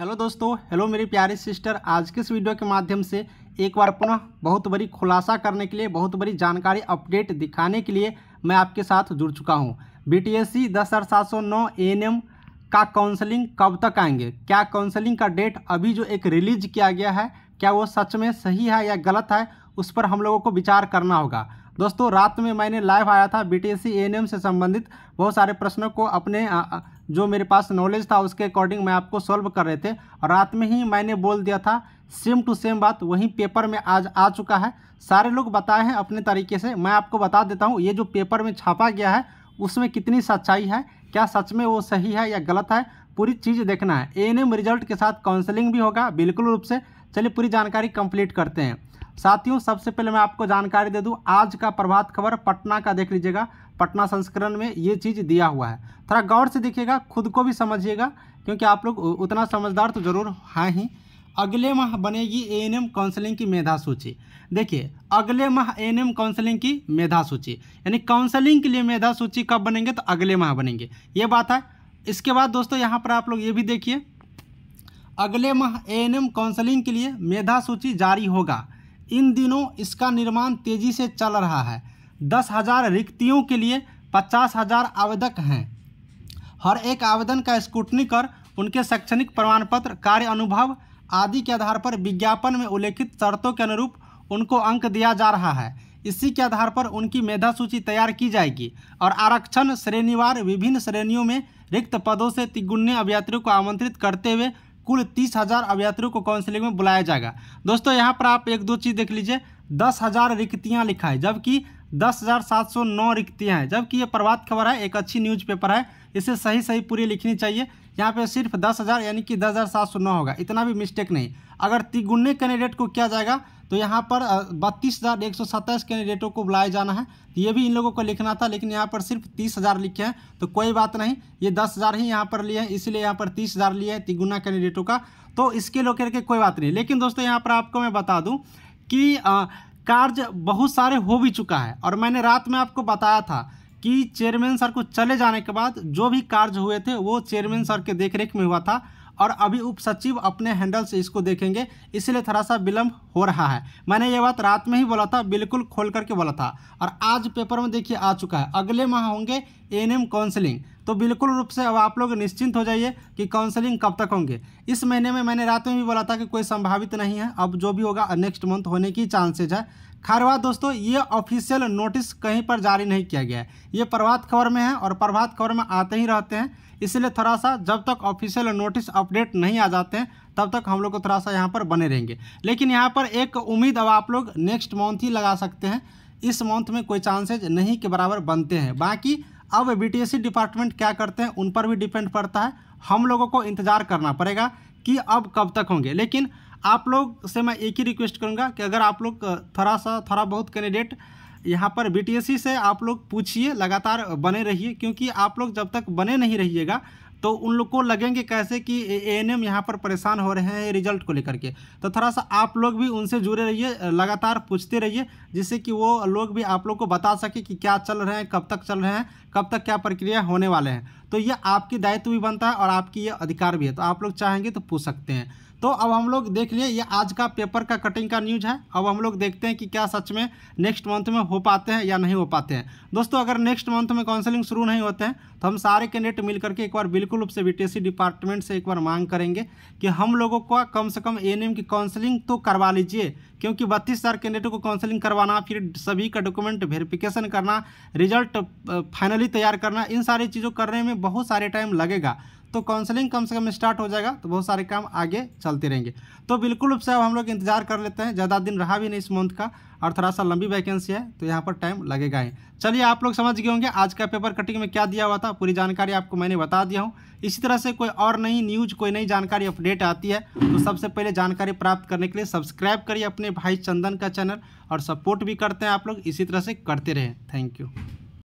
hello दोस्तों hello मेरी प्यारी सिस्टर आज के इस वीडियो के माध्यम से एक बार पुनः बहुत बड़ी खुलासा करने के लिए बहुत बड़ी जानकारी अपडेट दिखाने के लिए मैं आपके साथ जुड़ चुका हूं सी दस हज़ार सात सौ नौ एन का काउंसलिंग कब तक आएंगे क्या काउंसलिंग का डेट अभी जो एक रिलीज किया गया है क्या वो सच में सही है या गलत है उस पर हम लोगों को विचार करना होगा दोस्तों रात में मैंने लाइव आया था बी टी से संबंधित बहुत सारे प्रश्नों को अपने जो मेरे पास नॉलेज था उसके अकॉर्डिंग मैं आपको सॉल्व कर रहे थे और रात में ही मैंने बोल दिया था सेम टू सेम बात वही पेपर में आज आ चुका है सारे लोग बताए हैं अपने तरीके से मैं आपको बता देता हूँ ये जो पेपर में छापा गया है उसमें कितनी सच्चाई है क्या सच में वो सही है या गलत है पूरी चीज़ देखना है ए रिजल्ट के साथ काउंसलिंग भी होगा बिल्कुल रूप से चलिए पूरी जानकारी कंप्लीट करते हैं साथियों सबसे पहले मैं आपको जानकारी दे दूं आज का प्रभात खबर पटना का देख लीजिएगा पटना संस्करण में ये चीज़ दिया हुआ है थोड़ा गौर से देखिएगा खुद को भी समझिएगा क्योंकि आप लोग उतना समझदार तो ज़रूर हैं ही अगले माह बनेगी एएनएम काउंसलिंग की मेधा सूची देखिए अगले माह एएनएम काउंसलिंग की मेधा सूची यानी काउंसलिंग के लिए मेधा सूची कब बनेंगे तो अगले माह बनेंगे ये बात है इसके बाद दोस्तों यहाँ पर आप लोग ये भी देखिए अगले माह एएनएम काउंसलिंग के लिए मेधा सूची जारी होगा इन दिनों इसका निर्माण तेज़ी से चल रहा है दस हज़ार रिक्तियों के लिए पचास हज़ार आवेदक हैं हर एक आवेदन का स्क्रूटनी कर उनके शैक्षणिक प्रमाण पत्र कार्य अनुभव आदि के आधार पर विज्ञापन में उल्लेखित शर्तों के अनुरूप उनको अंक दिया जा रहा है इसी के आधार पर उनकी मेधा सूची तैयार की जाएगी और आरक्षण श्रेणीवार विभिन्न श्रेणियों में रिक्त पदों से तिगुण्य अभ्यार्थियों को आमंत्रित करते हुए कुल तीस हज़ार अभ्यात्रियों को काउंसिलिंग में बुलाया जाएगा दोस्तों यहाँ पर आप एक दो चीज़ देख लीजिए दस हज़ार रिक्तियाँ लिखा है जबकि दस हज़ार सात सौ नौ रिक्तियाँ हैं जबकि ये प्रभात खबर है एक अच्छी न्यूज़पेपर है इसे सही सही पूरी लिखनी चाहिए यहाँ पे सिर्फ दस हज़ार यानी कि दस हज़ार सात सौ नौ होगा इतना भी मिस्टेक नहीं अगर तिगुन्ने कैंडिडेट को किया जाएगा तो यहाँ पर बत्तीस हज़ार एक सौ सत्ताईस कैंडिडेटों को बुलाया जाना है तो ये भी इन लोगों को लिखना था लेकिन यहाँ पर सिर्फ तीस हज़ार लिखे हैं तो कोई बात नहीं ये दस हज़ार ही यहाँ पर लिए हैं इसलिए यहाँ पर तीस हज़ार लिए हैं तिगुना कैंडिडेटों का तो इसके लो करके कोई बात नहीं लेकिन दोस्तों यहाँ पर आपको मैं बता दूँ कि कार्य बहुत सारे हो भी चुका है और मैंने रात में आपको बताया था कि चेयरमैन सर को चले जाने के बाद जो भी कार्य हुए थे वो चेयरमैन सर के देख में हुआ था और अभी उप सचिव अपने हैंडल से इसको देखेंगे इसलिए थोड़ा सा विलम्ब हो रहा है मैंने ये बात रात में ही बोला था बिल्कुल खोल करके बोला था और आज पेपर में देखिए आ चुका है अगले माह होंगे एनएम काउंसलिंग तो बिल्कुल रूप से अब आप लोग निश्चिंत हो जाइए कि काउंसलिंग कब तक होंगे इस महीने में मैंने रात में भी बोला था कि कोई संभावित नहीं है अब जो भी होगा नेक्स्ट मंथ होने की चांसेज है खैरवा दोस्तों ये ऑफिशियल नोटिस कहीं पर जारी नहीं किया गया है ये प्रभात खबर में है और प्रभात खबर में आते ही रहते हैं इसलिए थोड़ा सा जब तक ऑफिशियल नोटिस अपडेट नहीं आ जाते हैं तब तक हम लोग को थोड़ा सा यहाँ पर बने रहेंगे लेकिन यहाँ पर एक उम्मीद अब आप लोग नेक्स्ट मंथ ही लगा सकते हैं इस मंथ में कोई चांसेज नहीं के बराबर बनते हैं बाकी अब बी डिपार्टमेंट क्या करते हैं उन पर भी डिपेंड पड़ता है हम लोगों को इंतज़ार करना पड़ेगा कि अब कब तक होंगे लेकिन आप लोग से मैं एक ही रिक्वेस्ट करूँगा कि अगर आप लोग थोड़ा सा थोड़ा बहुत कैंडिडेट यहाँ पर बी से आप लोग पूछिए लगातार बने रहिए क्योंकि आप लोग जब तक बने नहीं रहिएगा तो उन लोग को लगेंगे कैसे कि ए एन एम यहाँ पर परेशान हो रहे हैं रिजल्ट को लेकर के तो थोड़ा सा आप लोग भी उनसे जुड़े रहिए लगातार पूछते रहिए जिससे कि वो लोग भी आप लोग को बता सके कि क्या चल रहे हैं कब तक चल रहे हैं कब तक क्या प्रक्रिया होने वाले हैं तो ये आपकी दायित्व भी बनता है और आपकी ये अधिकार भी है तो आप लोग चाहेंगे तो पूछ सकते हैं तो अब हम लोग देख लिए ये आज का पेपर का कटिंग का न्यूज है अब हम लोग देखते हैं कि क्या सच में नेक्स्ट मंथ में हो पाते हैं या नहीं हो पाते हैं दोस्तों अगर नेक्स्ट मंथ में काउंसलिंग शुरू नहीं होते हैं तो हम सारे कैंडिडेट मिल करके एक बार बिल्कुल रूप से बी डिपार्टमेंट से एक बार मांग करेंगे कि हम लोगों को कम से कम एएनएम की काउंसलिंग तो करवा लीजिए क्योंकि बत्तीस हज़ार कैंडिडेटों को काउंसलिंग करवाना फिर सभी का डॉक्यूमेंट वेरिफिकेशन करना रिजल्ट फाइनली तैयार करना इन सारी चीज़ों करने में में बहुत सारे टाइम लगेगा तो काउंसलिंग कम से कम स्टार्ट हो जाएगा तो बहुत सारे काम आगे चलते रहेंगे तो बिल्कुल से अब हम लोग इंतजार कर लेते हैं ज़्यादा दिन रहा भी नहीं इस मंथ का और थोड़ा सा लंबी वैकेंसी है तो यहाँ पर टाइम लगेगा ही चलिए आप लोग समझ गए होंगे आज का पेपर कटिंग में क्या दिया हुआ था पूरी जानकारी आपको मैंने बता दिया हूँ इसी तरह से कोई और नई न्यूज कोई नई जानकारी अपडेट आती है तो सबसे पहले जानकारी प्राप्त करने के लिए सब्सक्राइब करिए अपने भाई चंदन का चैनल और सपोर्ट भी करते हैं आप लोग इसी तरह से करते रहें थैंक यू